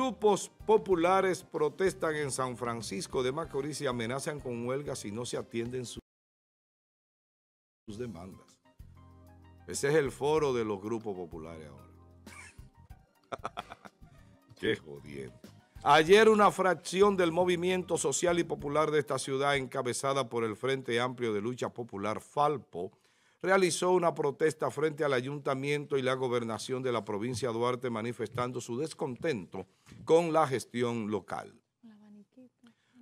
Grupos populares protestan en San Francisco de Macorís y amenazan con huelga si no se atienden sus demandas. Ese es el foro de los grupos populares ahora. Qué jodiendo. Ayer una fracción del movimiento social y popular de esta ciudad encabezada por el Frente Amplio de Lucha Popular Falpo realizó una protesta frente al ayuntamiento y la gobernación de la provincia de Duarte manifestando su descontento con la gestión local.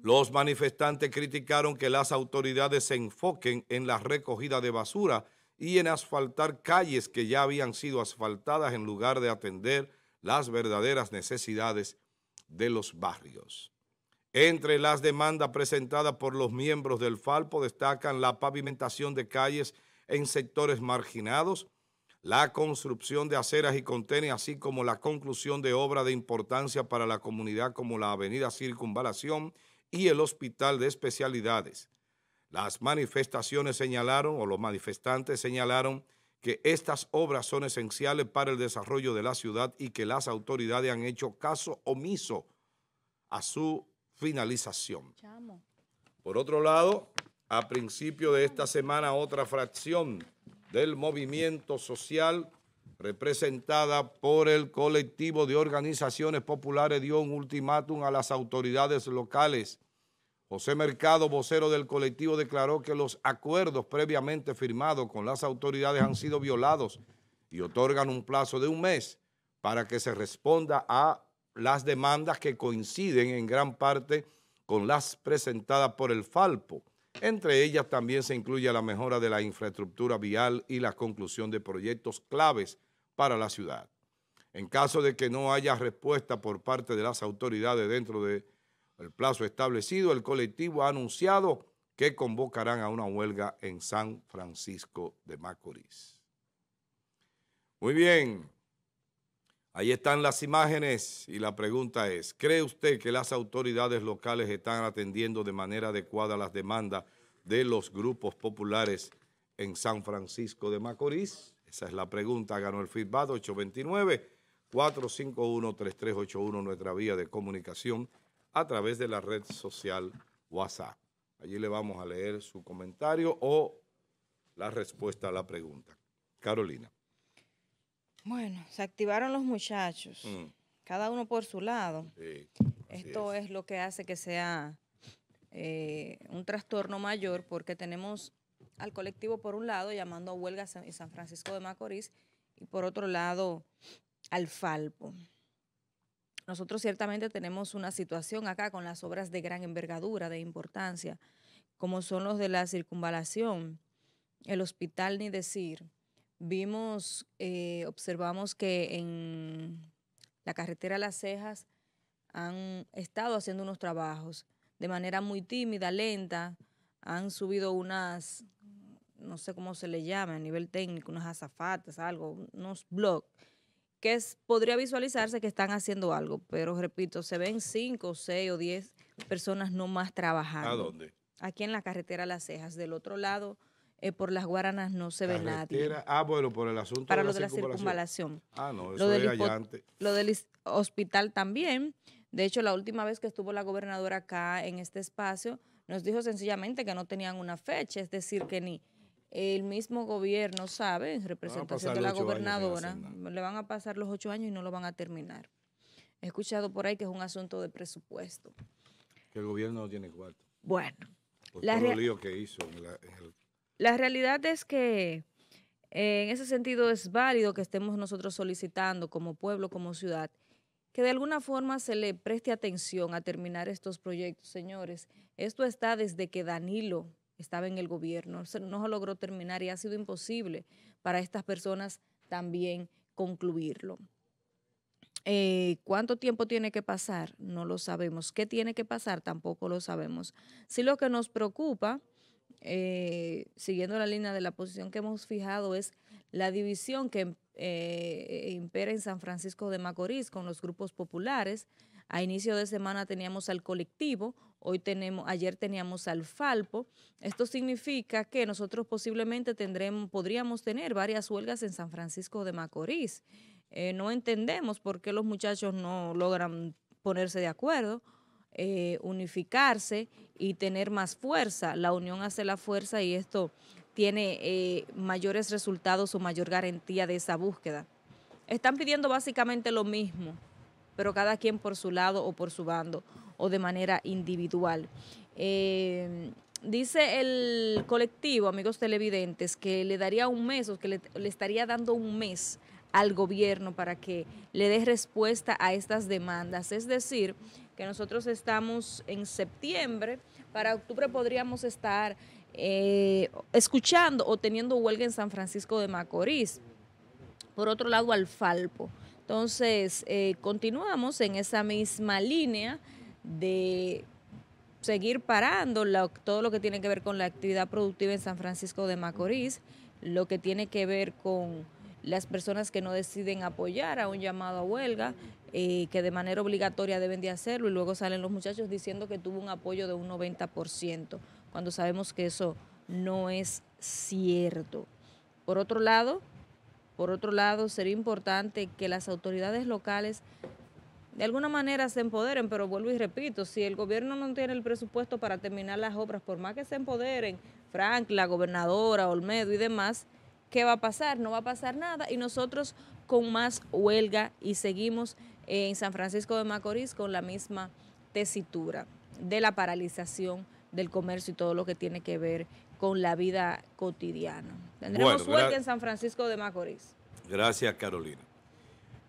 Los manifestantes criticaron que las autoridades se enfoquen en la recogida de basura y en asfaltar calles que ya habían sido asfaltadas en lugar de atender las verdaderas necesidades de los barrios. Entre las demandas presentadas por los miembros del Falpo destacan la pavimentación de calles en sectores marginados, la construcción de aceras y contenes, así como la conclusión de obras de importancia para la comunidad como la Avenida Circunvalación y el Hospital de Especialidades. Las manifestaciones señalaron, o los manifestantes señalaron, que estas obras son esenciales para el desarrollo de la ciudad y que las autoridades han hecho caso omiso a su finalización. Por otro lado, a principio de esta semana otra fracción del movimiento social representada por el colectivo de organizaciones populares dio un ultimátum a las autoridades locales. José Mercado, vocero del colectivo, declaró que los acuerdos previamente firmados con las autoridades han sido violados y otorgan un plazo de un mes para que se responda a las demandas que coinciden en gran parte con las presentadas por el Falpo. Entre ellas también se incluye la mejora de la infraestructura vial y la conclusión de proyectos claves para la ciudad. En caso de que no haya respuesta por parte de las autoridades dentro del plazo establecido, el colectivo ha anunciado que convocarán a una huelga en San Francisco de Macorís. Muy bien. Ahí están las imágenes y la pregunta es, ¿cree usted que las autoridades locales están atendiendo de manera adecuada las demandas de los grupos populares en San Francisco de Macorís? Esa es la pregunta, ganó el feedback 829-451-3381, nuestra vía de comunicación a través de la red social WhatsApp. Allí le vamos a leer su comentario o la respuesta a la pregunta. Carolina. Bueno, se activaron los muchachos, mm. cada uno por su lado. Esto es. lo que hace que sea eh, un trastorno mayor porque tenemos al colectivo por un lado llamando a huelga en San Francisco de Macorís y por otro lado al Falpo. Nosotros ciertamente tenemos una situación acá con las obras de gran envergadura, de importancia, como son los de la circunvalación, el hospital ni decir, vimos, eh, observamos que en la carretera Las Cejas han estado haciendo unos trabajos de manera muy tímida, lenta, han subido unas, no sé cómo se le llama a nivel técnico, unas azafatas, algo, unos blogs, que podría visualizarse que están haciendo algo, pero repito, se ven cinco, seis o diez personas no más trabajando. ¿A dónde? Aquí en la carretera Las Cejas, del otro lado eh, por las Guaranas no se ve nadie. Ah, bueno, por el asunto Para de lo la de circunvalación. Ah, no, eso lo del, Lo del hospital también. De hecho, la última vez que estuvo la gobernadora acá en este espacio, nos dijo sencillamente que no tenían una fecha, es decir, que ni el mismo gobierno sabe, en representación de la gobernadora, le van a pasar los ocho años y no lo van a terminar. He escuchado por ahí que es un asunto de presupuesto. Que el gobierno no tiene cuarto. Bueno. Por el lío que hizo en el la realidad es que eh, en ese sentido es válido que estemos nosotros solicitando como pueblo, como ciudad, que de alguna forma se le preste atención a terminar estos proyectos. Señores, esto está desde que Danilo estaba en el gobierno, no logró terminar y ha sido imposible para estas personas también concluirlo. Eh, ¿Cuánto tiempo tiene que pasar? No lo sabemos. ¿Qué tiene que pasar? Tampoco lo sabemos. Si lo que nos preocupa eh, siguiendo la línea de la posición que hemos fijado, es la división que eh, eh, impera en San Francisco de Macorís con los grupos populares. A inicio de semana teníamos al colectivo, hoy tenemos, ayer teníamos al Falpo. Esto significa que nosotros posiblemente tendremos, podríamos tener varias huelgas en San Francisco de Macorís. no entendemos por qué los muchachos no logran ponerse de acuerdo eh, unificarse y tener más fuerza. La unión hace la fuerza y esto tiene eh, mayores resultados o mayor garantía de esa búsqueda. Están pidiendo básicamente lo mismo, pero cada quien por su lado o por su bando o de manera individual. Em, dice el colectivo, amigos televidentes, que le daría un mes o que le estaría dando un mes al gobierno para que le dé respuesta a estas demandas. Es decir, que nosotros estamos en septiembre, para octubre podríamos estar eh, escuchando o teniendo huelga en San Francisco de Macorís. Por otro lado, Alfalpo. Entonces, eh, continuamos en esa misma línea de seguir parando todo lo que tiene que ver con la actividad productiva en San Francisco de Macorís, lo que tiene que ver con las personas que no deciden apoyar a un llamado a huelga, eh, que de manera obligatoria deben de hacerlo y luego salen los muchachos diciendo que tuvo un apoyo de un 90%, cuando sabemos que eso no es cierto. Por otro lado, por otro lado, sería importante que las autoridades locales de alguna manera se empoderen, pero vuelvo y repito, si el gobierno no tiene el presupuesto para terminar las obras, por más que se empoderen, Frank, la gobernadora, Olmedo y demás, ¿qué va a pasar? No va a pasar nada y nosotros con más huelga y seguimos en San Francisco de Macorís con la misma tesitura de la paralización del comercio y todo lo que tiene que ver con la vida cotidiana. Tendremos suerte en San Francisco de Macorís. Gracias, Carolina.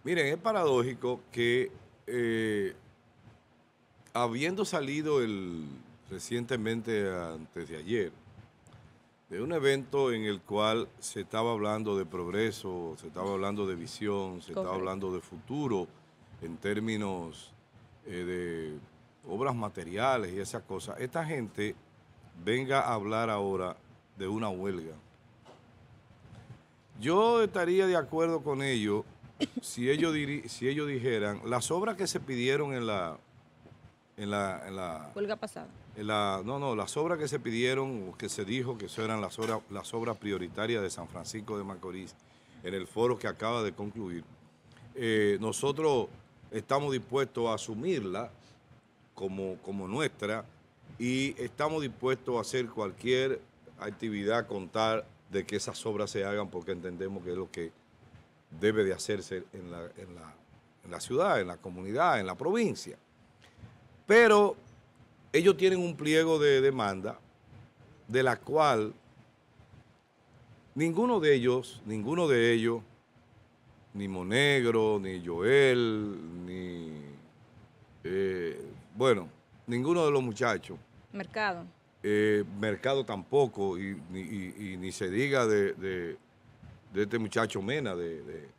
Miren, es paradójico que eh, habiendo salido recientemente, antes de ayer, de un evento en el cual se estaba hablando de progreso, se estaba hablando de visión, se estaba hablando de futuro en términos eh, de obras materiales y esas cosas, esta gente venga a hablar ahora de una huelga. Yo estaría de acuerdo con ellos si ellos, si ellos dijeran las obras que se pidieron en la, en la, huelga pasada. no, no, las obras que se pidieron, o que se dijo que eran las obras, las obras prioritarias de San Francisco de Macorís en el foro que acaba de concluir. Eh, nosotros estamos dispuestos a asumirla como, nuestra y estamos dispuestos a hacer cualquier actividad contar de que esas obras se hagan porque entendemos que es lo que debe de hacerse en la ciudad, en la comunidad, en la provincia. Pero ellos tienen un pliego de demanda de la cual ninguno de ellos, ninguno de ellos ni Monegro, ni Joel, ni... Eh, bueno, ninguno de los muchachos. Mercado. Eh, mercado tampoco, y, ni se diga de, este muchacho Mena, de, de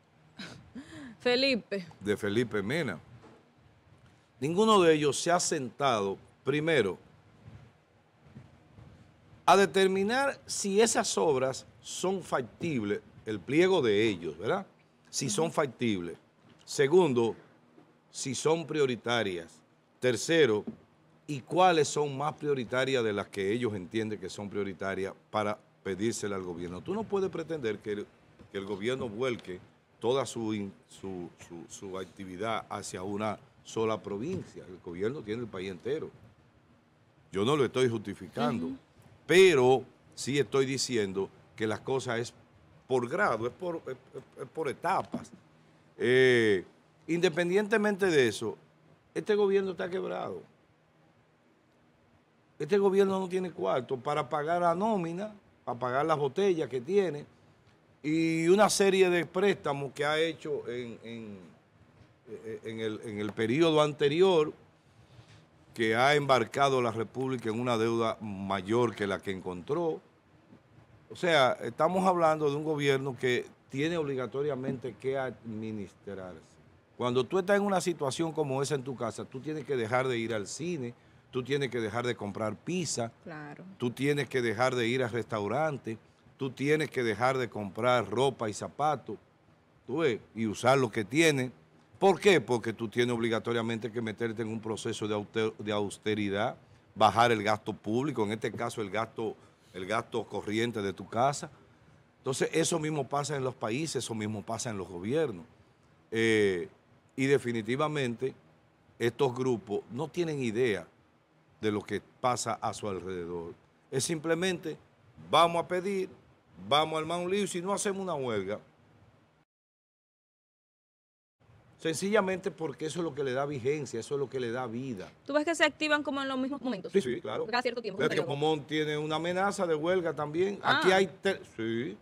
Felipe. De Felipe Mena. Ninguno de ellos se ha sentado, primero, a determinar si esas obras son factibles, el pliego de ellos, ¿verdad? si son factibles. Segundo, si son prioritarias. Tercero, y cuáles son más prioritarias de las que ellos entienden que son prioritarias para pedírsela al gobierno. Tú no puedes pretender que el, gobierno vuelque toda su, su, actividad hacia una sola provincia. El gobierno tiene el país entero. Yo no lo estoy justificando, pero sí estoy diciendo que las cosas es por grado, es por, por etapas. Eh, independientemente de eso, este gobierno está quebrado. Este gobierno no tiene cuarto para pagar la nómina, para pagar las botellas que tiene y una serie de préstamos que ha hecho en, eh, el, en el periodo anterior que ha embarcado la República en una deuda mayor que la que encontró o sea, estamos hablando de un gobierno que tiene obligatoriamente que administrarse. Cuando tú estás en una situación como esa en tu casa, tú tienes que dejar de ir al cine, tú tienes que dejar de comprar pizza, tú tienes que dejar de ir al restaurante, tú tienes que dejar de comprar ropa y zapatos, tú y usar lo que tienes. ¿Por qué? Porque tú tienes obligatoriamente que meterte en un proceso de, de austeridad, bajar el gasto público, en este caso el gasto el gasto corriente de tu casa. Entonces, eso mismo pasa en los países, eso mismo pasa en los gobiernos. Eh, y definitivamente, estos grupos no tienen idea de lo que pasa a su alrededor. Es simplemente, vamos a pedir, vamos al armar y si no hacemos una huelga, Sencillamente porque eso es lo que le da vigencia, eso es lo que le da vida. ¿Tú ves que se activan como en los mismos momentos? Sí, sí, claro. Cada cierto tiempo. Es que Momón tiene una amenaza de huelga también. Aquí ah. hay... Sí,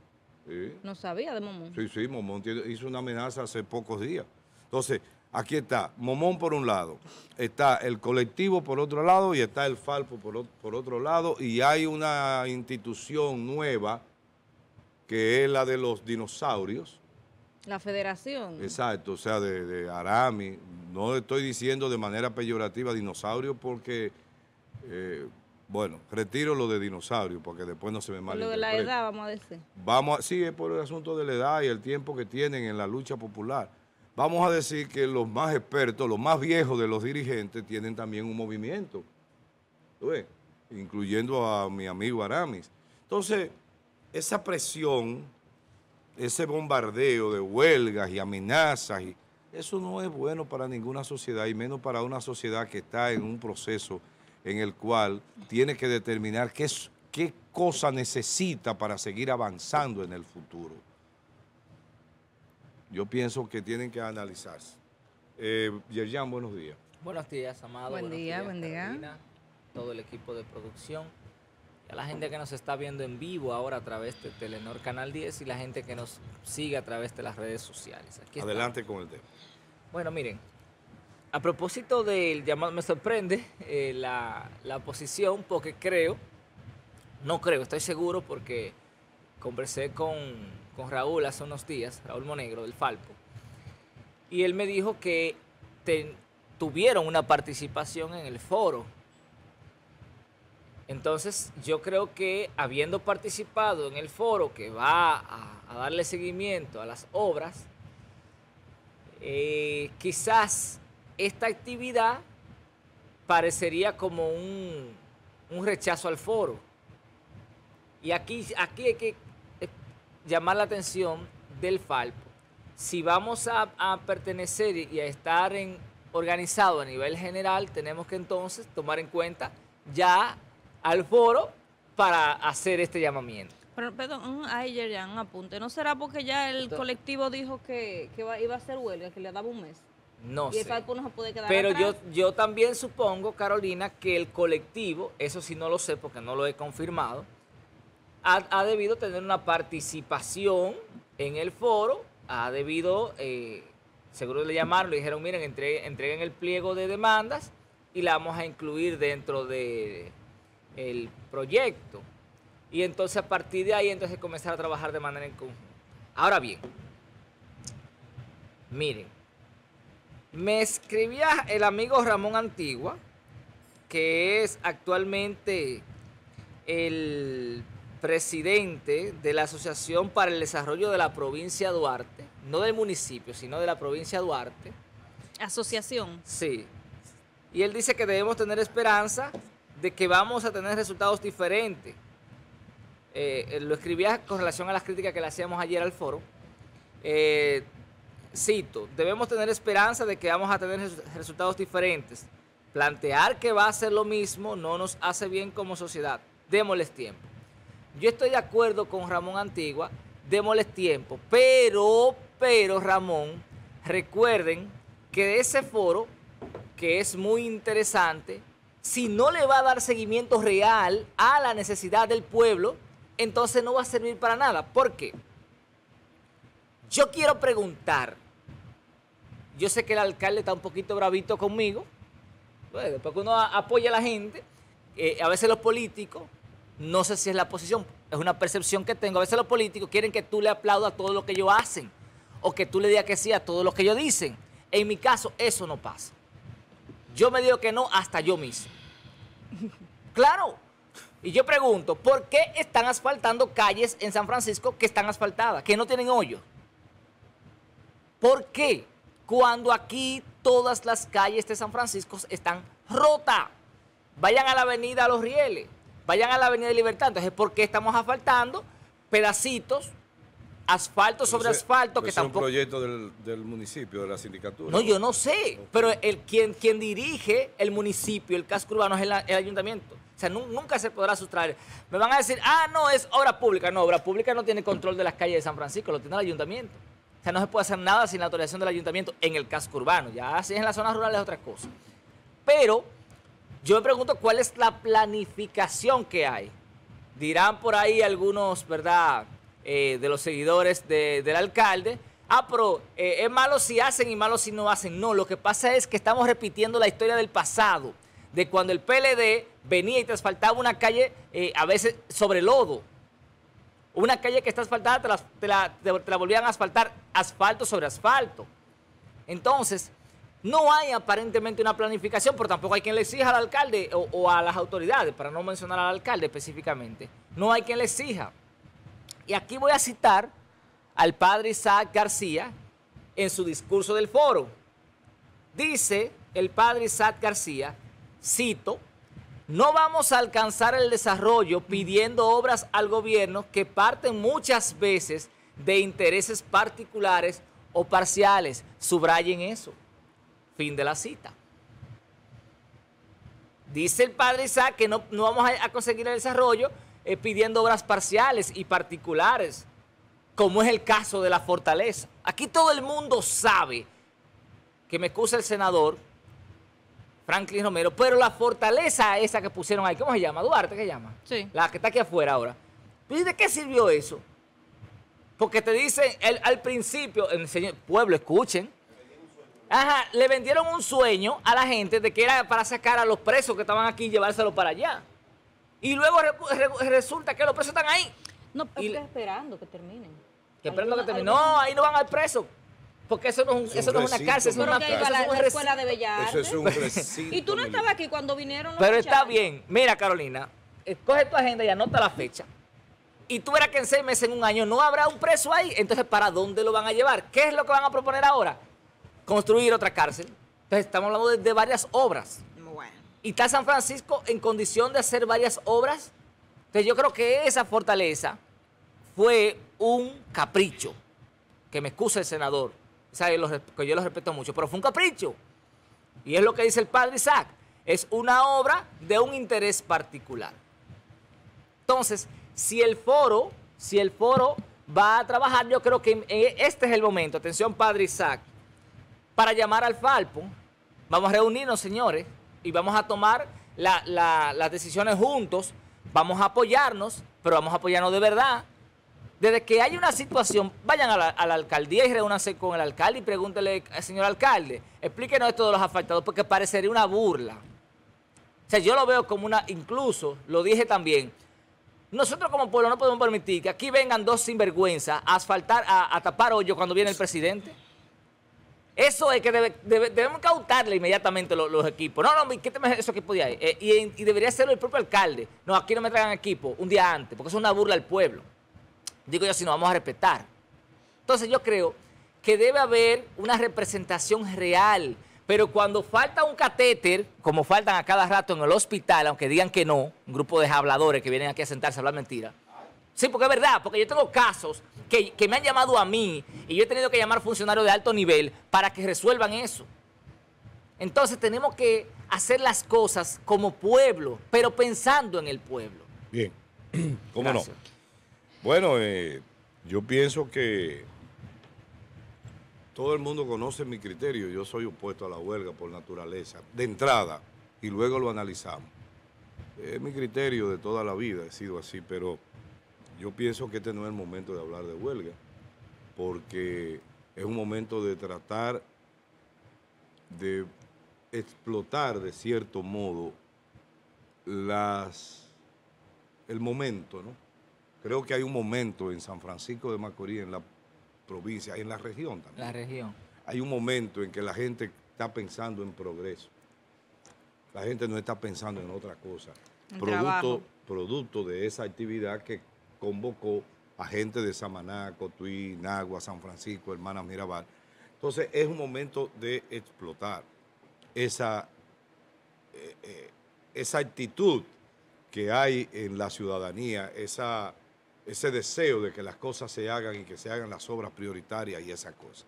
sí. No sabía de Momón. Sí, sí, Momón hizo una amenaza hace pocos días. Entonces, aquí está Momón por un lado, está el colectivo por otro lado y está el Falpo por, por otro lado y hay una institución nueva que es la de los dinosaurios, la federación. Exacto, o sea, de, de Arami. No estoy diciendo de manera peyorativa dinosaurio porque, eh, bueno, retiro lo de dinosaurio porque después no se me mal. Lo de la edad, vamos a decir. Vamos sí, es por el asunto de la edad y el tiempo que tienen en la lucha popular. Vamos a decir que los más expertos, los más viejos de los dirigentes tienen también un movimiento, incluyendo a mi amigo Aramis. Entonces, esa presión ese bombardeo de huelgas y amenazas, y eso no es bueno para ninguna sociedad y menos para una sociedad que está en un proceso en el cual tiene que determinar qué, qué cosa necesita para seguir avanzando en el futuro. Yo pienso que tienen que analizarse. Eh, Yerjan, buenos días. Buenos días, Amado. Buen día, buen día. Todo el equipo de producción a la gente que nos está viendo en vivo ahora a través de Telenor Canal 10 y la gente que nos sigue a través de las redes sociales. Adelante con el tema. Bueno, miren, a propósito del llamado, me sorprende eh, la, posición porque creo, no creo, estoy seguro porque conversé con, Raúl hace unos días, Raúl Monegro del Falpo, y él me dijo que tuvieron una participación en el foro entonces, yo creo que habiendo participado en el foro que va a, darle seguimiento a las obras, eh, quizás esta actividad parecería como un, rechazo al foro. Y aquí, aquí hay que eh, llamar la atención del Falpo. Si vamos a, pertenecer y a estar organizados organizado a nivel general, tenemos que entonces tomar en cuenta ya al foro para hacer este llamamiento. Pero, perdón, ayer ya un apunte. ¿No será porque ya el colectivo dijo que, iba a hacer huelga, que le daba un mes? No y sé. No se puede quedar Pero yo, yo también supongo, Carolina, que el colectivo, eso sí no lo sé porque no lo he confirmado, ha, debido tener una participación en el foro, ha debido, eh, seguro le llamaron, le dijeron, miren, entreguen el pliego de demandas y la vamos a incluir dentro de el proyecto. Y entonces a partir de ahí entonces comenzar a trabajar de manera en conjunto. Ahora bien, miren, me escribía el amigo Ramón Antigua, que es actualmente el presidente de la Asociación para el Desarrollo de la Provincia Duarte, no del municipio, sino de la provincia Duarte. Asociación. Sí. Y él dice que debemos tener esperanza de que vamos a tener resultados diferentes. Eh, eh, lo escribía con relación a las críticas que le hacíamos ayer al foro. Eh, cito, debemos tener esperanza de que vamos a tener resultados diferentes. Plantear que va a ser lo mismo no nos hace bien como sociedad. Démosles tiempo. Yo estoy de acuerdo con Ramón Antigua, démosles tiempo. Pero, pero Ramón, recuerden que ese foro, que es muy interesante, si no le va a dar seguimiento real a la necesidad del pueblo, entonces no va a servir para nada. ¿Por qué? Yo quiero preguntar, yo sé que el alcalde está un poquito bravito conmigo, porque después uno apoya a la gente, eh, a veces los políticos, no sé si es la posición, es una percepción que tengo, a veces los políticos quieren que tú le aplaudas todo lo que ellos hacen o que tú le digas que sí a todo lo que ellos dicen. En mi caso eso no pasa. Yo me digo que no hasta yo mismo. Claro. Y yo pregunto, ¿por qué están asfaltando calles en San Francisco que están asfaltadas, que no tienen hoyo? ¿Por qué? Cuando aquí todas las calles de San Francisco están rotas. Vayan a la avenida Los Rieles, vayan a la avenida Libertad. Entonces, ¿por qué estamos asfaltando pedacitos asfalto sobre asfalto que tampoco... Es un proyecto del, municipio, de la sindicatura. No, yo no sé, pero el, quien, quien dirige el municipio, el casco urbano, es el, ayuntamiento. O sea, nunca se podrá sustraer. Me van a decir, ah, no, es obra pública. No, obra pública no tiene control de las calles de San Francisco, lo tiene el ayuntamiento. O sea, no se puede hacer nada sin la autorización del ayuntamiento en el casco urbano. Ya si es en las zonas rurales es otra cosa. Pero yo me pregunto cuál es la planificación que hay. Dirán por ahí algunos, ¿verdad? Eh, de los seguidores del alcalde. Ah, pero eh, es malo si hacen y malo si no hacen. No, lo que pasa es que estamos repitiendo la historia del pasado, de cuando el PLD venía y te asfaltaba una calle eh, a veces sobre lodo. Una calle que está asfaltada te la, volvían a asfaltar asfalto sobre asfalto. Entonces, no hay aparentemente una planificación, pero tampoco hay quien le exija al alcalde o, a las autoridades, para no mencionar al alcalde específicamente. No hay quien le exija. Y aquí voy a citar al padre Isaac García en su discurso del foro. Dice el padre Isaac García, cito, no vamos a alcanzar el desarrollo pidiendo obras al gobierno que parten muchas veces de intereses particulares o parciales. Subrayen eso. Fin de la cita. Dice el padre Isaac que no, no vamos a conseguir el desarrollo eh, pidiendo obras parciales y particulares, como es el caso de la fortaleza. Aquí todo el mundo sabe, que me excusa el senador Franklin Romero, pero la fortaleza esa que pusieron ahí, ¿cómo se llama? Duarte, ¿qué llama? Sí. La que está aquí afuera ahora. ¿Y de qué sirvió eso? Porque te dicen al principio, el señor, pueblo, escuchen. Ajá, le vendieron un sueño a la gente de que era para sacar a los presos que estaban aquí y llevárselos para allá. Y luego resulta que los presos están ahí. No, pero esperando que terminen. No, ahí no van al preso. Porque eso no es, eso no es una cárcel, eso, es una Eso es un recinto. y tú no estabas aquí cuando vinieron los Pero está bien. Mira, Carolina, eh, coge tu agenda y anota la fecha. Y tú verás que en seis meses, en un año, no habrá un preso ahí. Entonces, ¿para dónde lo van a llevar? ¿Qué es lo que van a proponer ahora? Construir otra cárcel. Entonces, estamos hablando de varias obras y está San Francisco en condición de hacer varias obras. Entonces yo creo que esa fortaleza fue un capricho, que me excusa el senador, que yo lo respeto mucho, pero fue un capricho. Y es lo que dice el padre Isaac, es una obra de un interés particular. Entonces, si el foro, si el foro va a trabajar, yo creo que eh, este es el momento, atención padre Isaac, para llamar al Falpo, vamos a reunirnos señores, y vamos a tomar las decisiones juntos, vamos a apoyarnos, pero vamos a apoyarnos de verdad. Desde que hay una situación, vayan a la, alcaldía y reúnanse con el alcalde y pregúntele al eh, señor alcalde, explíquenos esto de los afectados, porque parecería una burla. O sea, yo lo veo como una, incluso, lo dije también, nosotros como pueblo no podemos permitir que aquí vengan dos sinvergüenzas a asfaltar, a, tapar hoyo cuando viene el presidente. Eso es que debemos cautarle inmediatamente los, equipos. No, no, ¿qué eso equipos de eh, ahí. y, y, debería hacerlo el propio alcalde. No, aquí no me traigan equipo un día antes, porque es una burla al pueblo. Digo yo, si no, vamos a respetar. Entonces yo creo que debe haber una representación real. Pero cuando falta un catéter, como faltan a cada rato en el hospital, aunque digan que no, un grupo de habladores que vienen aquí a sentarse a hablar mentira. Sí, porque es verdad, porque yo tengo casos que, me han llamado a mí y yo he tenido que llamar funcionarios de alto nivel para que resuelvan eso. Entonces tenemos que hacer las cosas como pueblo, pero pensando en el pueblo. Bien, ¿cómo no? Bueno, eh, yo pienso que todo el mundo conoce mi criterio. Yo soy opuesto a la huelga por naturaleza, de entrada, y luego lo analizamos. Es mi criterio de toda la vida, he sido así, pero yo pienso que este no es el momento de hablar de huelga, porque es un momento de tratar de explotar de cierto modo las, el momento, ¿no? Creo que hay un momento en San Francisco de Macorís, en la provincia, en la región también. La región. Hay un momento en que la gente está pensando en progreso. La gente no está pensando en otra cosa. producto, producto de esa actividad que convocó a gente de Samaná, Cotuí, Nagua, San Francisco, Hermanas Mirabal. Entonces es un momento de explotar esa, eh, eh, esa actitud que hay en la ciudadanía, esa, ese deseo de que las cosas se hagan y que se hagan las obras prioritarias y esas cosas.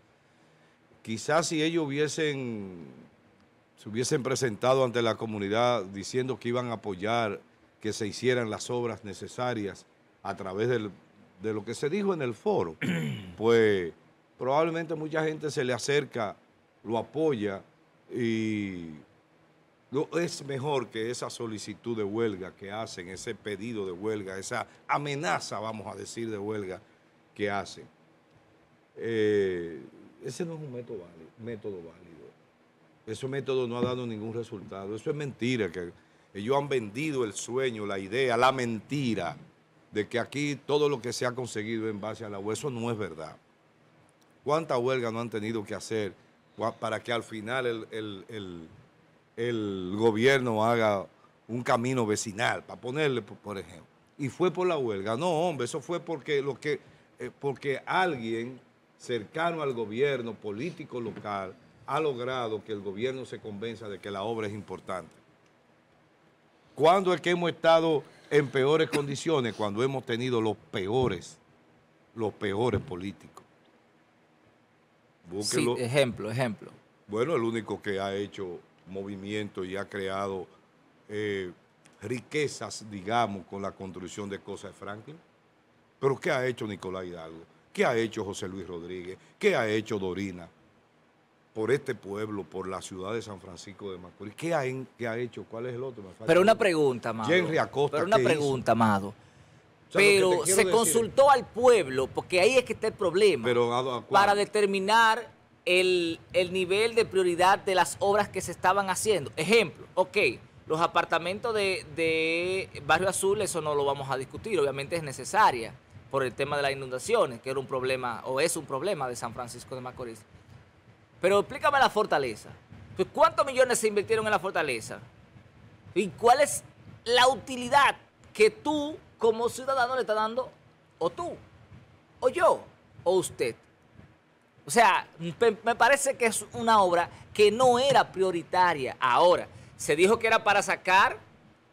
Quizás si ellos hubiesen, se hubiesen presentado ante la comunidad diciendo que iban a apoyar que se hicieran las obras necesarias a través de lo que se dijo en el foro, pues probablemente mucha gente se le acerca, lo apoya y es mejor que esa solicitud de huelga que hacen, ese pedido de huelga, esa amenaza, vamos a decir, de huelga que hacen. Eh, ese no es un método válido, Ese método no ha dado ningún resultado. Eso es mentira. Que ellos han vendido el sueño, la idea, la mentira de que aquí todo lo que se ha conseguido en base a la huelga, no es verdad. cuánta huelga no han tenido que hacer para que al final el, gobierno haga un camino vecinal, para ponerle, por ejemplo? Y fue por la huelga. No, hombre, eso fue porque, lo que, eh, porque alguien cercano al gobierno, político local, ha logrado que el gobierno se convenza de que la obra es importante. Cuando es que hemos estado en peores condiciones cuando hemos tenido los peores, los peores políticos. Sí, ejemplo, ejemplo. Bueno, el único que ha hecho movimiento y ha creado eh, riquezas, digamos, con la construcción de cosas de Franklin. Pero ¿qué ha hecho Nicolás Hidalgo? ¿Qué ha hecho José Luis Rodríguez? ¿Qué ha hecho Dorina? por este pueblo, por la ciudad de San Francisco de Macorís. ¿Qué ha, hecho? ¿Cuál es el otro? Pero una pregunta, Amado. Pero una pregunta, Amado. pero se consultó al pueblo, porque ahí es que está el problema, para determinar el, nivel de prioridad de las obras que se estaban haciendo. Ejemplo, ok, los apartamentos de Barrio Azul, eso no lo vamos a discutir, obviamente es necesaria por el tema de las inundaciones, que era un problema o es un problema de San Francisco de Macorís. Pero explícame la fortaleza. Pues, ¿Cuántos millones se invirtieron en la fortaleza? ¿Y cuál es la utilidad que tú como ciudadano le estás dando? O tú, o yo, o usted. O sea, me parece que es una obra que no era prioritaria ahora. Se dijo que era para sacar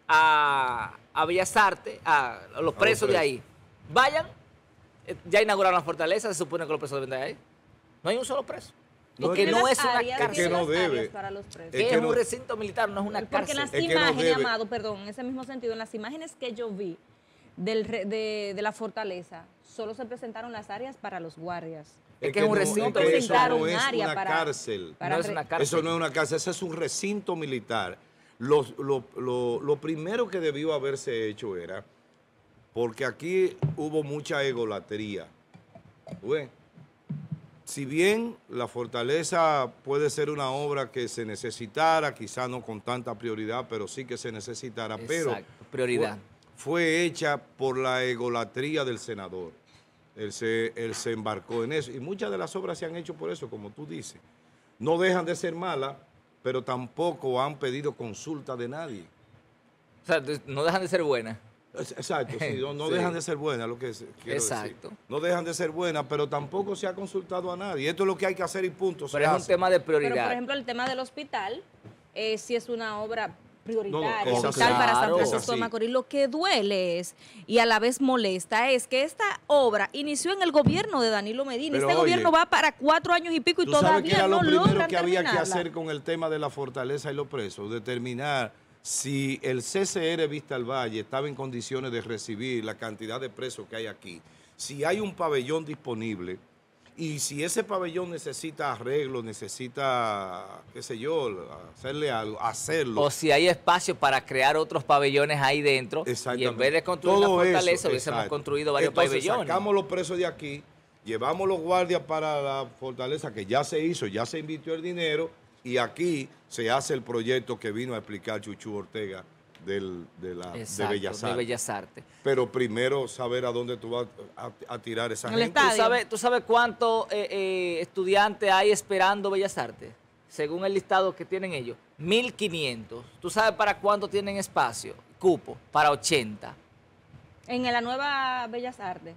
a, a, los presos de ahí. Vayan, eh, ya inauguraron la fortaleza, se supone que los presos deben de ahí. No hay un solo preso. Porque no, es una cárcel. Para los presos. Es, un recinto militar, no es una cárcel. Porque en las imágenes, Amado, perdón, en ese mismo sentido, en las imágenes que yo vi de, la fortaleza, solo se presentaron las áreas para los guardias. Es, que, es un recinto. militar. eso no es una cárcel. Eso es es un recinto militar. Lo, primero que debió haberse hecho era, porque aquí hubo mucha egolatría. ¿Ves? si bien La Fortaleza puede ser una obra que se necesitara, quizá no con tanta prioridad, pero sí que se necesitara, pero prioridad. Fue, hecha por la egolatría del senador. se, él se embarcó en eso y muchas de las obras se han hecho por eso, como tú dices. No dejan de ser malas, pero tampoco han pedido consulta de nadie. O sea, no dejan de ser buenas. Exacto, no, dejan de ser buenas, lo que Exacto. No dejan de ser buenas, pero tampoco se ha consultado a nadie. Esto es lo que hay que hacer y punto. Pero es un tema de prioridad. Pero, por ejemplo, el tema del hospital, eh, si es una obra prioritaria, para San Francisco de Macorís. Lo que duele es, y a la vez molesta, es que esta obra inició en el gobierno de Danilo Medina. este gobierno va para cuatro años y pico y todavía no logra Lo que había que hacer con el tema de la fortaleza y los presos, determinar si el CCR Vista al Valle estaba en condiciones de recibir la cantidad de presos que hay aquí, si hay un pabellón disponible y si ese pabellón necesita arreglo, necesita, qué sé yo, hacerle algo, hacerlo. O si hay espacio para crear otros pabellones ahí dentro y en vez de construir la fortaleza hubiésemos construido varios pabellones. sacamos los presos de aquí, llevamos los guardias para la fortaleza que ya se hizo, ya se invirtió el dinero, y aquí se hace el proyecto que vino a explicar Chuchu Ortega de, la, Bellas Artes. Pero primero saber a dónde tú vas a, tirar esa gente. ¿Tú sabes, ¿Tú sabes cuántos eh, eh, estudiantes hay esperando Bellas Artes? Según el listado que tienen ellos, 1.500. ¿Tú sabes para cuánto tienen espacio? Cupo, para 80. En la nueva Bellas Artes.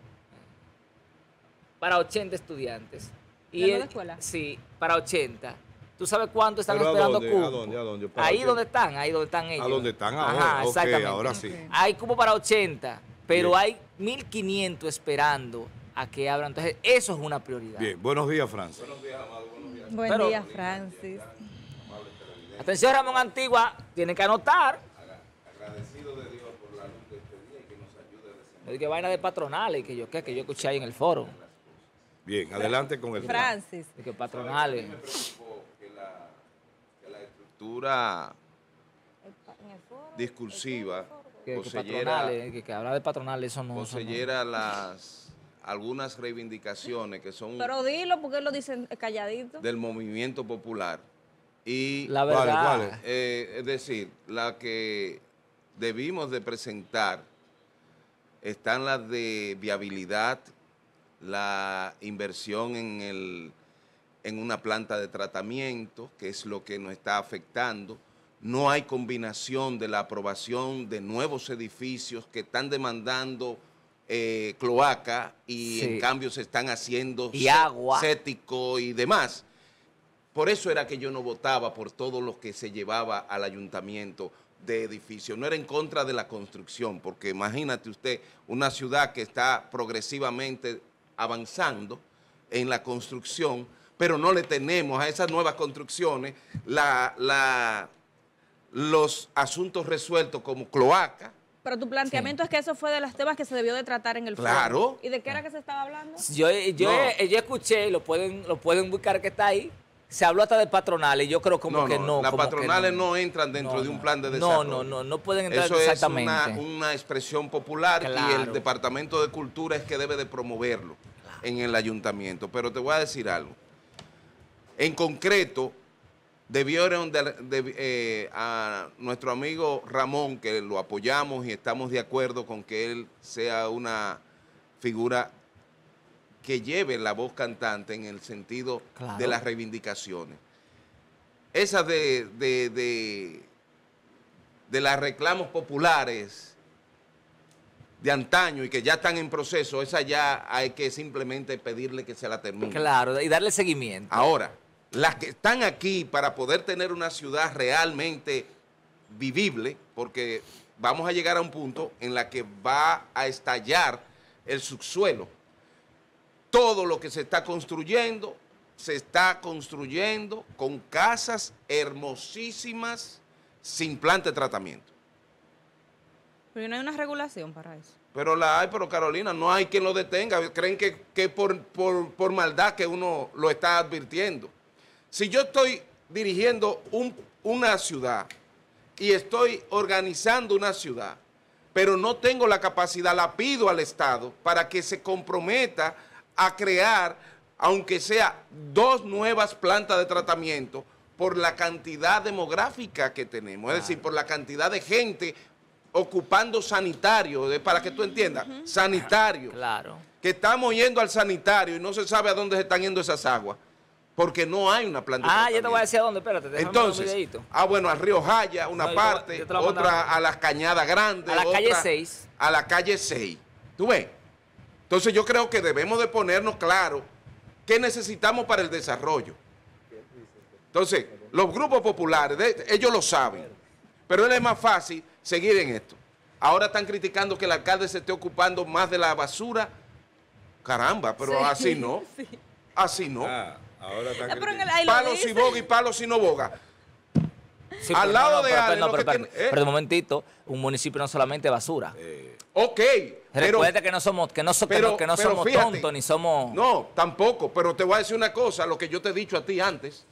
Para 80 estudiantes. ¿La y nueva escuela? Sí, para 80. ¿Tú sabes cuánto están esperando cubo? ¿A dónde? ¿A dónde? Ahí donde están, ahí donde están ellos. ¿A dónde están ahora? Ajá, ah, exactamente. ahora sí. Hay cubo para 80, pero hay 1.500 esperando a que abran. Entonces, eso es una prioridad. Bien, buenos días, Francis. Buenos días, Amado. Buenos días. Buen día, Francis. Atención, Ramón Antigua, tienen que anotar. Agradecido de Dios por la luz de este día y que nos ayude a Es Que vaina de patronales que yo, que, que yo escuché ahí en el foro. Bien, adelante con el Francis. Que patronales discursiva que, habla de patronales, eso no. Poseyera no. las algunas reivindicaciones que son. Pero dilo, porque lo dicen calladito. Del movimiento popular. Y, la verdad. Eh, es decir, la que debimos de presentar están las de viabilidad, la inversión en el en una planta de tratamiento, que es lo que nos está afectando. No hay combinación de la aprobación de nuevos edificios que están demandando eh, cloaca y en cambio se están haciendo cético y demás. Por eso era que yo no votaba por todo lo que se llevaba al ayuntamiento de edificios. No era en contra de la construcción, porque imagínate usted una ciudad que está progresivamente avanzando en la construcción pero no le tenemos a esas nuevas construcciones la, los asuntos resueltos como cloaca, pero tu planteamiento es que eso fue de los temas que se debió de tratar en el claro. ¿Y de qué era que se estaba hablando? Yo, eh, yo, escuché, lo pueden, lo pueden buscar que está ahí. Se habló hasta de patronales, yo creo como no, que no. las patronales no. entran dentro de un plan de desarrollo. No, no, no, no pueden entrar exactamente. Eso es una, expresión popular y el Departamento de Cultura es que debe de promoverlo en el ayuntamiento. Pero te voy a decir algo. En concreto, debió eh, a nuestro amigo Ramón, que lo apoyamos y estamos de acuerdo con que él sea una figura que lleve la voz cantante en el sentido de las reivindicaciones. Esas de, de, de las reclamos populares de antaño y que ya están en proceso, esa ya hay que simplemente pedirle que se la termine. Claro, y darle seguimiento. Ahora, las que están aquí para poder tener una ciudad realmente vivible, porque vamos a llegar a un punto en la que va a estallar el subsuelo. Todo lo que se está construyendo, se está construyendo con casas hermosísimas sin planta de tratamiento. Pero no hay una regulación para eso. Pero la hay, pero Carolina, no hay quien lo detenga. Creen que, es por, maldad que uno lo está advirtiendo. Si yo estoy dirigiendo una ciudad y estoy organizando una ciudad, pero no tengo la capacidad, la pido al Estado para que se comprometa a crear, aunque sea dos nuevas plantas de tratamiento, por la cantidad demográfica que tenemos, es decir, por la cantidad de gente ocupando sanitario, para que tú entiendas, sanitario. Claro. Que estamos yendo al sanitario y no se sabe a dónde se están yendo esas aguas. Porque no hay una planta. Ah, yo te voy a decir a dónde, espérate. Entonces, ah, bueno, al Río Jaya, una parte, otra a las Cañadas Grandes. A la calle 6. A la calle 6. ¿Tú ves? Entonces yo creo que debemos de ponernos claro qué necesitamos para el desarrollo. Entonces, los grupos populares, ellos lo saben. Pero él es más fácil seguir en esto. Ahora están criticando que el alcalde se esté ocupando más de la basura. Caramba, pero así no. Así no. Ah, ahora están ah, Palo si boga y palo si no boga. Al lado de pero, Un momentito, un municipio no solamente basura. Eh, ok. Recuerda que no somos, que no, que somos tontos ni somos. No, tampoco. Pero te voy a decir una cosa, lo que yo te he dicho a ti antes.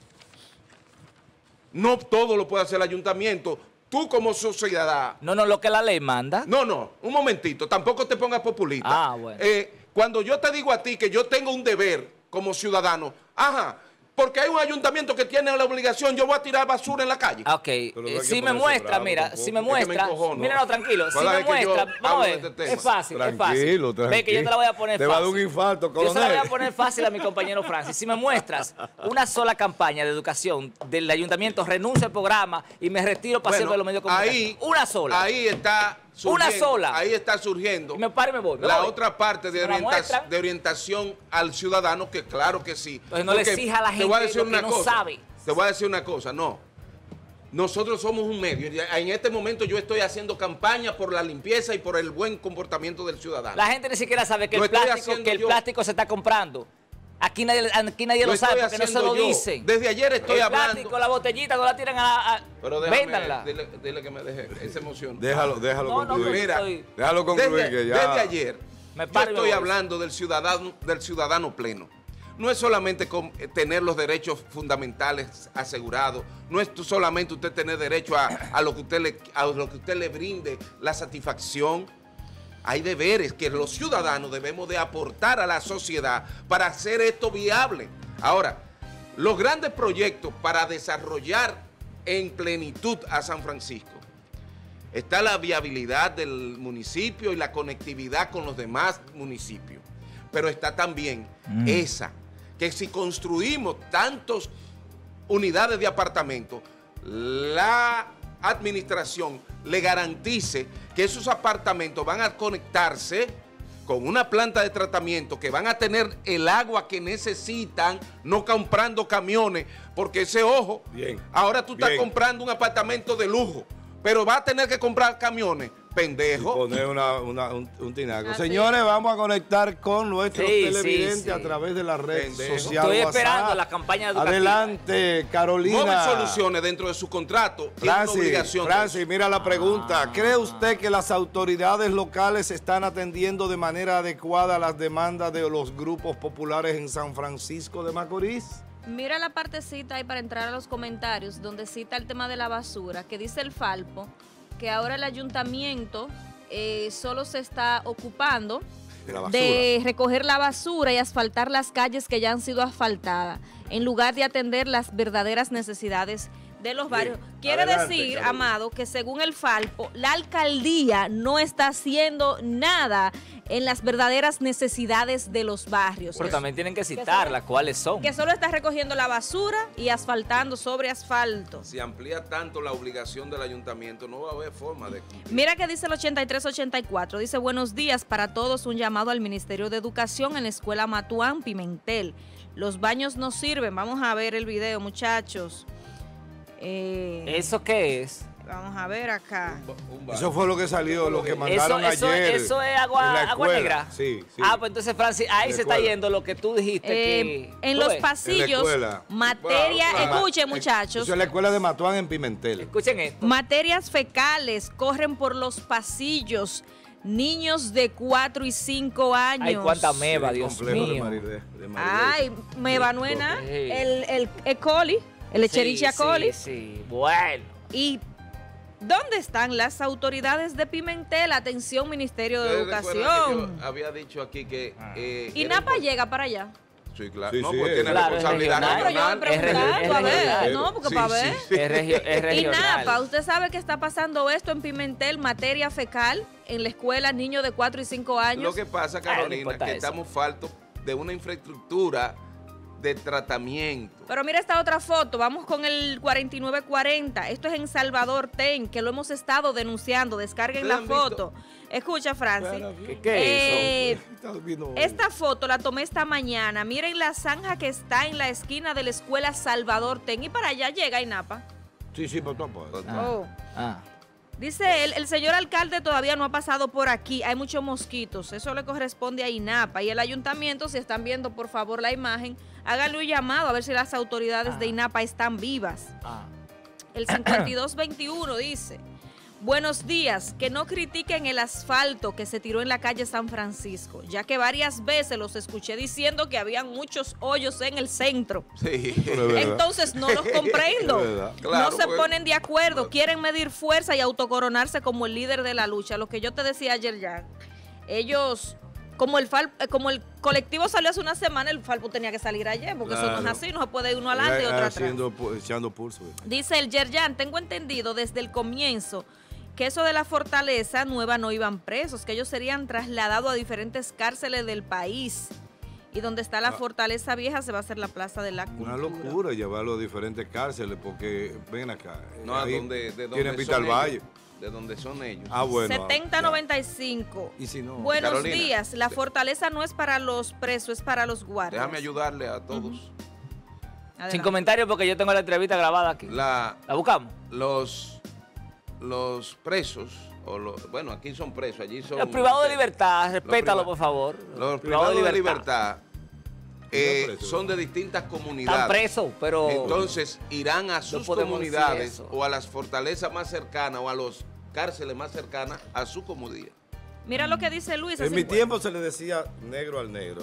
No todo lo puede hacer el ayuntamiento. Tú como sociedad... No, no, lo que la ley manda. No, no, un momentito, tampoco te pongas populista. Ah, bueno. Eh, cuando yo te digo a ti que yo tengo un deber como ciudadano, ajá, porque hay un ayuntamiento que tiene la obligación, yo voy a tirar basura en la calle. Ok, eh, si me muestra, mira, si me muestra, mira, no, tranquilo, si me muestra, vamos a ver, este es fácil, es fácil. Ve que yo te la voy a poner fácil. Te va a dar un infarto, coronel. Yo se la voy a poner fácil a mi compañero Francis. Si me muestras una sola campaña de educación del ayuntamiento, renuncio al programa y me retiro para hacerlo ser de los medios comunitarios. Ahí, una sola. Ahí está una sola. Ahí está surgiendo. Me la otra parte de, orientación al ciudadano, que claro que sí. no le exija a la gente que no sabe. Te voy a decir una cosa, no. Nosotros somos un medio. En este momento yo estoy haciendo campaña por la limpieza y por el buen comportamiento del ciudadano. La gente ni siquiera sabe que, el plástico se está comprando. Aquí nadie, aquí nadie lo, sabe porque no se lo dicen. Desde ayer estoy hablando. Plástico, la botellita no la tiran a. Pero déjame, véndanla. Dile, que me deje esa emoción. Déjalo, déjalo concluir. Mira, déjalo concluir desde, que ya. Desde ayer, yo estoy hablando del ciudadano, del ciudadano pleno. No es solamente eh, tener los derechos fundamentales asegurados, no es solamente usted tener derecho a, lo que usted le, a lo que usted le brinde la satisfacción, hay deberes que los ciudadanos debemos de aportar a la sociedad para hacer esto viable. Ahora, los grandes proyectos para desarrollar en plenitud a San Francisco. Está la viabilidad del municipio y la conectividad con los demás municipios. Pero está también mm. esa, que si construimos tantas unidades de apartamento, la administración le garantice que esos apartamentos van a conectarse con una planta de tratamiento que van a tener el agua que necesitan, no comprando camiones, porque ese ojo, bien, ahora tú estás comprando un apartamento de lujo, pero va a tener que comprar camiones pendejo. poner un, tinaco. Ah, Señores, vamos a conectar con nuestro televidentes a través de la red social. Estoy esperando la campaña educativa. Adelante, Carolina. Móvil Soluciones dentro de su contrato. Francis, una Francis mira la ah. pregunta. ¿Cree usted que las autoridades locales están atendiendo de manera adecuada las demandas de los grupos populares en San Francisco de Macorís? Mira la partecita ahí para entrar a los comentarios donde cita el tema de la basura, que dice el Falpo que ahora el ayuntamiento eh, solo se está ocupando de recoger la basura y asfaltar las calles que ya han sido asfaltadas, en lugar de atender las verdaderas necesidades de los barrios. Quiere decir, Amado, que según el Falpo, la alcaldía no está haciendo nada en las verdaderas necesidades de los barrios. Pero también tienen que citar las cuáles son. Que solo está recogiendo la basura y asfaltando sobre asfalto. Si amplía tanto la obligación del ayuntamiento, no va a haber forma de... Mira que dice el 8384, dice buenos días para todos, un llamado al Ministerio de Educación en la Escuela Matuán Pimentel. Los baños no sirven, vamos a ver el video muchachos. Eh, ¿Eso qué es? Vamos a ver acá. eso fue lo que salió, lo que mandaron eso, Eso es agua, agua negra. Ah, pues entonces, Francis, ahí se está yendo lo que tú dijiste. Eh, en los pasillos, materia. Escuchen, muchachos. Eso la escuela de Matuán en Pimentel. Escuchen esto. Materias fecales corren por los pasillos. Niños de 4 y 5 años. Ay, cuánta meba, Dios mío. Ay, meba nuena, el coli. El Echerichia coli. Sí, bueno. ¿Y dónde están las autoridades de Pimentel? Atención, Ministerio de Educación. había dicho aquí que... Ah. Eh, y NAPA llega para allá. Sí, claro. no, tiene responsabilidad es Pero yo ver, ¿no? Porque para ver. Es, regional. Y Napa, ¿usted sabe que está pasando esto en Pimentel, materia fecal, en la escuela, niños de 4 y 5 años? Lo que pasa, ah, Carolina, es que estamos faltos de una infraestructura de tratamiento. Pero mira esta otra foto, vamos con el 4940. Esto es en Salvador Ten, que lo hemos estado denunciando. Descarguen la foto. Escucha, Francis. ¿Qué, qué eso? Eh, esta foto la tomé esta mañana. Miren la zanja que está en la esquina de la escuela Salvador Ten. Y para allá llega Inapa. Sí, sí, por ah. Oh. Ah. ah. Dice él, el señor alcalde todavía no ha pasado por aquí, hay muchos mosquitos, eso le corresponde a INAPA y el ayuntamiento, si están viendo por favor la imagen, Háganle un llamado a ver si las autoridades de ah. INAPA están vivas. Ah. El 5221 dice, buenos días, que no critiquen el asfalto que se tiró en la calle San Francisco, ya que varias veces los escuché diciendo que habían muchos hoyos en el centro. Sí, Entonces no los comprendo. no se ponen de acuerdo, quieren medir fuerza y autocoronarse como el líder de la lucha, lo que yo te decía ayer ya. Ellos como el, eh, como el colectivo salió hace una semana, el Falpo tenía que salir ayer, porque si eso no es así, no se puede ir uno adelante y otro atrás. Echando pulso. Dice el Yerjan, tengo entendido desde el comienzo que eso de la fortaleza nueva no iban presos, que ellos serían trasladados a diferentes cárceles del país. Y donde está la ah. fortaleza vieja se va a hacer la plaza de la cultura. Una locura llevarlo a diferentes cárceles, porque ven acá. No, ¿a dónde, ¿de dónde el Valle de donde son ellos. Ah, bueno. 7095. Ah, y si no, Buenos días. La fortaleza no es para los presos, es para los guardias. Déjame ayudarle a todos. Sin comentarios porque yo tengo la entrevista grabada aquí. La, buscamos. Los, los presos, o los, bueno, aquí son presos, allí son... Los privados de libertad, respétalo por favor. Los, privados, de libertad eh, son de distintas comunidades. Están presos, pero. Entonces irán a sus comunidades o a las fortalezas más cercanas o a las cárceles más cercanas a su comodidad Mira lo que dice Luis. En mi tiempo se le decía negro al negro.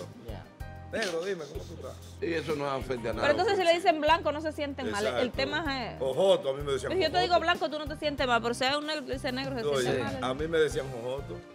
Negro, dime, ¿cómo tú estás? Y eso no afecta a nada. Pero entonces si le dicen blanco no se sienten mal. El tema es... Eh, ojoto, a mí me decían pues Si yo te digo blanco, tú no te sientes mal, pero si hay un negro que dice negro, se Oye, siente mal. Eh. A mí me decían ojoto.